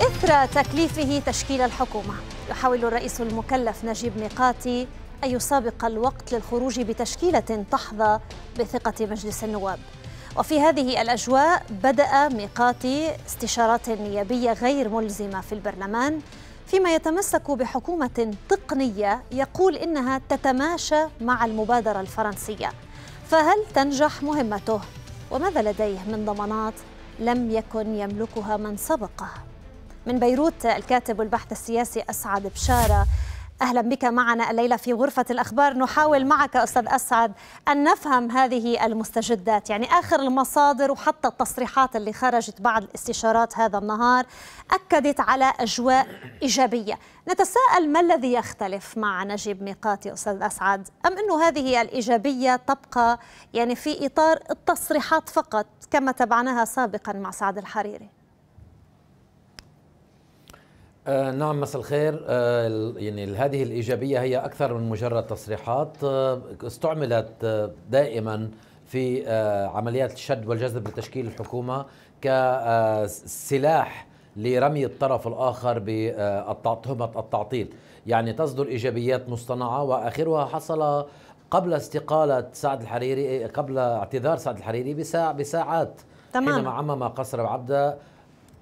إثر تكليفه تشكيل الحكومة يحاول الرئيس المكلف نجيب ميقاتي أن يسابق الوقت للخروج بتشكيلة تحظى بثقة مجلس النواب وفي هذه الأجواء بدأ ميقاتي استشارات نيابية غير ملزمة في البرلمان فيما يتمسك بحكومة تقنية يقول إنها تتماشى مع المبادرة الفرنسية فهل تنجح مهمته؟ وماذا لديه من ضمانات لم يكن يملكها من سبقه؟ من بيروت الكاتب والبحث السياسي أسعد بشارة اهلا بك معنا الليله في غرفه الاخبار نحاول معك استاذ اسعد ان نفهم هذه المستجدات يعني اخر المصادر وحتى التصريحات اللي خرجت بعد الاستشارات هذا النهار اكدت على اجواء ايجابيه نتساءل ما الذي يختلف مع نجيب ميقاتي استاذ اسعد ام انه هذه الايجابيه تبقى يعني في اطار التصريحات فقط كما تبعناها سابقا مع سعد الحريري آه، نعم مساء الخير آه، يعني هذه الإيجابية هي أكثر من مجرد تصريحات آه، استعملت دائما في عمليات الشد والجذب لتشكيل الحكومة كسلاح لرمي الطرف الآخر بتهمة التعطيل يعني تصدر إيجابيات مصطنعة وآخرها حصل قبل استقالة سعد الحريري قبل اعتذار سعد الحريري بساعات تمام. حينما عمم قصر عبده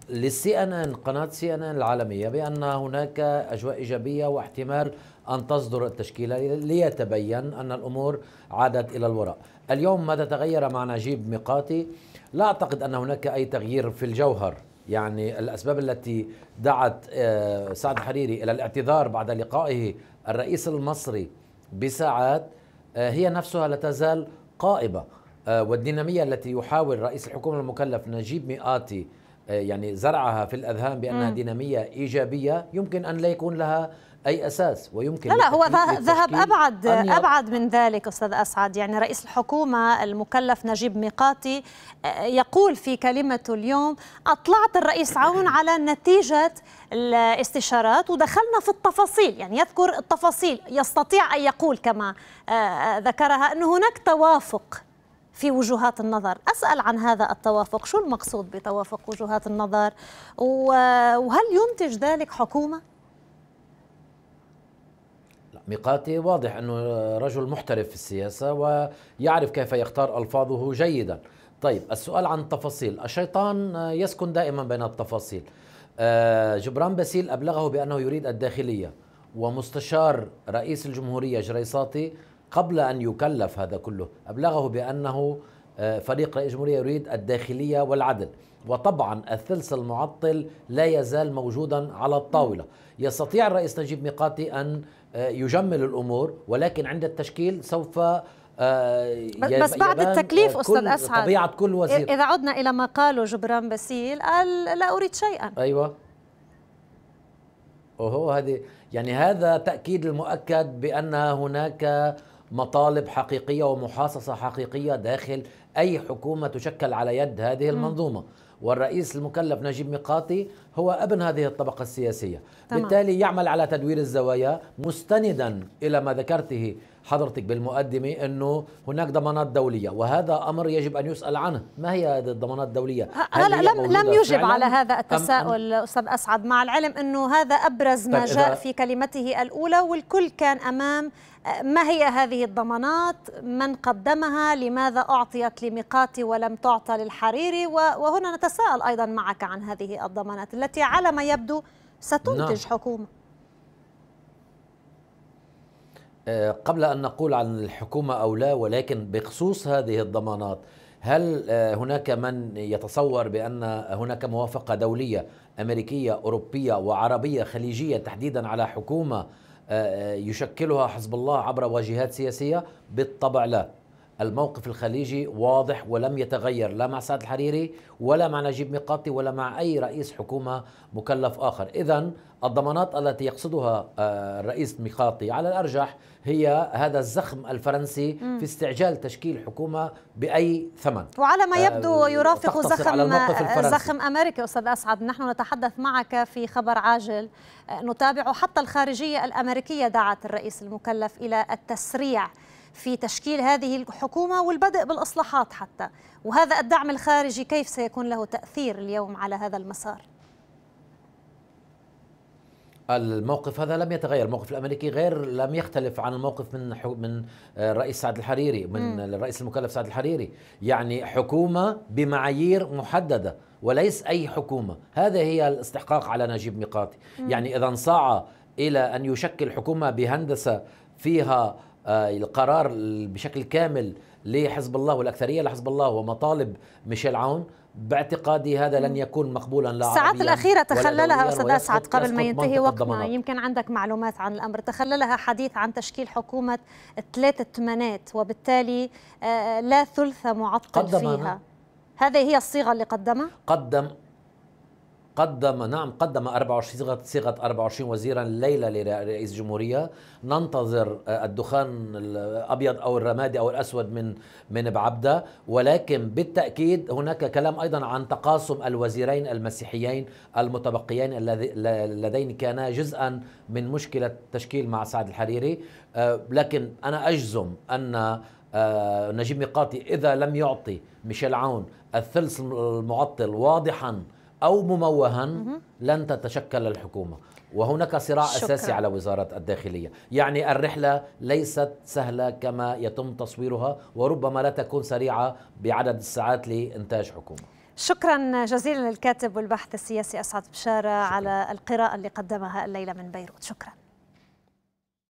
للسي ان ان قناه سي ان ان العالميه بان هناك اجواء ايجابيه واحتمال ان تصدر التشكيله ليتبين ان الامور عادت الى الوراء. اليوم ماذا تغير مع نجيب ميقاتي؟ لا اعتقد ان هناك اي تغيير في الجوهر، يعني الاسباب التي دعت آه، سعد حريري الى الاعتذار بعد لقائه الرئيس المصري بساعات آه، هي نفسها لا تزال قائمه آه، والديناميه التي يحاول رئيس الحكومه المكلف نجيب ميقاتي آه، يعني زرعها في الأذهان بأنها م. دينامية إيجابية يمكن أن لا يكون لها أي أساس ويمكن لا لا هو ذهب أبعد أبعد من ذلك أستاذ أسعد يعني رئيس الحكومة المكلف نجيب ميقاتي آه، يقول في كلمته اليوم أطلعت الرئيس عون على نتيجة الاستشارات ودخلنا في التفاصيل يعني يذكر التفاصيل يستطيع أن يقول كما آه، ذكرها أن هناك توافق في وجهات النظر أسأل عن هذا التوافق شو المقصود بتوافق وجهات النظر وهل ينتج ذلك حكومة؟ ميقاتي واضح أنه رجل محترف في السياسة ويعرف كيف يختار ألفاظه جيدا طيب السؤال عن التفاصيل الشيطان يسكن دائما بين التفاصيل آه، جبران باسيل أبلغه بأنه يريد الداخلية ومستشار رئيس الجمهورية جريساتي قبل أن يكلف هذا كله أبلغه بأنه آه، فريق رئيس الجمهورية يريد الداخلية والعدل وطبعا الثلث المعطل لا يزال موجودا على الطاولة يستطيع الرئيس نجيب ميقاتي أن آه، يجمل الأمور ولكن عند التشكيل سوف آه، بس بعد التكليف استاذ اسعد طبيعه كل وزير اذا عدنا الى ما قاله جبران باسيل قال لا اريد شيئا ايوه وهو هذه يعني هذا تاكيد المؤكد بان هناك مطالب حقيقيه ومحاصصه حقيقيه داخل اي حكومه تشكل على يد هذه المنظومه والرئيس المكلف نجيب ميقاتي هو ابن هذه الطبقه السياسيه تمام. بالتالي يعمل على تدوير الزوايا مستندا الى ما ذكرته حضرتك بالمقدمة أنه هناك ضمانات دولية وهذا أمر يجب أن يسأل عنه ما هي هذه الضمانات الدولية هلا لم, لم يجب على هذا التساؤل أم أستاذ أسعد مع العلم أنه هذا أبرز طيب، ما جاء في كلمته الأولى والكل كان أمام آه، ما هي هذه الضمانات من قدمها لماذا أعطيت لميقاتي ولم تعطى للحريري وهنا نتساءل أيضا معك عن هذه الضمانات التي على ما يبدو ستنتج نعم. حكومة آه، قبل أن نقول عن الحكومة أو لا ولكن بخصوص هذه الضمانات هل آه، هناك من يتصور بأن هناك موافقة دولية أمريكية أوروبية وعربية خليجية تحديدا على حكومة آه، يشكلها حزب الله عبر واجهات سياسية بالطبع لا الموقف الخليجي واضح ولم يتغير لا مع سعد الحريري ولا مع نجيب ميقاتي ولا مع أي رئيس حكومة مكلف آخر إذا الضمانات التي يقصدها آه، الرئيس ميقاتي على الأرجح هي هذا الزخم الفرنسي في استعجال تشكيل حكومة بأي ثمن وعلى ما يبدو آه، يرافق زخم آه، زخم أمريكي أستاذ أسعد نحن نتحدث معك في خبر عاجل نتابعه حتى الخارجية الأمريكية دعت الرئيس المكلف إلى التسريع في تشكيل هذه الحكومة والبدء بالإصلاحات حتى وهذا الدعم الخارجي كيف سيكون له تأثير اليوم على هذا المسار؟ الموقف هذا لم يتغير الموقف الامريكي غير لم يختلف عن الموقف من من آه، الرئيس سعد الحريري من م. الرئيس المكلف سعد الحريري يعني حكومه بمعايير محدده وليس اي حكومه هذا هي الاستحقاق على نجيب ميقاتي يعني اذا انصاع الى ان يشكل حكومه بهندسه فيها آه، القرار بشكل كامل لحزب الله والاكثريه لحزب الله ومطالب ميشيل عون باعتقادي هذا لن يكون مقبولا لا الساعات الأخيرة تخللها أستاذ أسعد قبل ما ينتهي وقتنا يمكن عندك معلومات عن الأمر تخللها حديث عن تشكيل حكومة ثلاثة ثمانات وبالتالي آه، لا ثلث معطل فيها هذه هي الصيغة اللي قدمها قدم قدم نعم قدم 24 صيغه صيغه 24 وزيرا الليله لرئيس الجمهوريه ننتظر الدخان الابيض او الرمادي او الاسود من من بعبده ولكن بالتاكيد هناك كلام ايضا عن تقاسم الوزيرين المسيحيين المتبقيين اللذين كانا جزءا من مشكله تشكيل مع سعد الحريري آه، لكن انا اجزم ان آه، نجيب ميقاتي اذا لم يعطي ميشيل عون الثلث المعطل واضحا أو مموها لن تتشكل الحكومة وهناك صراع شكرا. أساسي على وزارة الداخلية يعني الرحلة ليست سهلة كما يتم تصويرها وربما لا تكون سريعة بعدد الساعات لإنتاج حكومة شكرا جزيلا للكاتب والباحث السياسي أسعد بشارة شكرا. على القراءة اللي قدمها الليلة من بيروت شكرا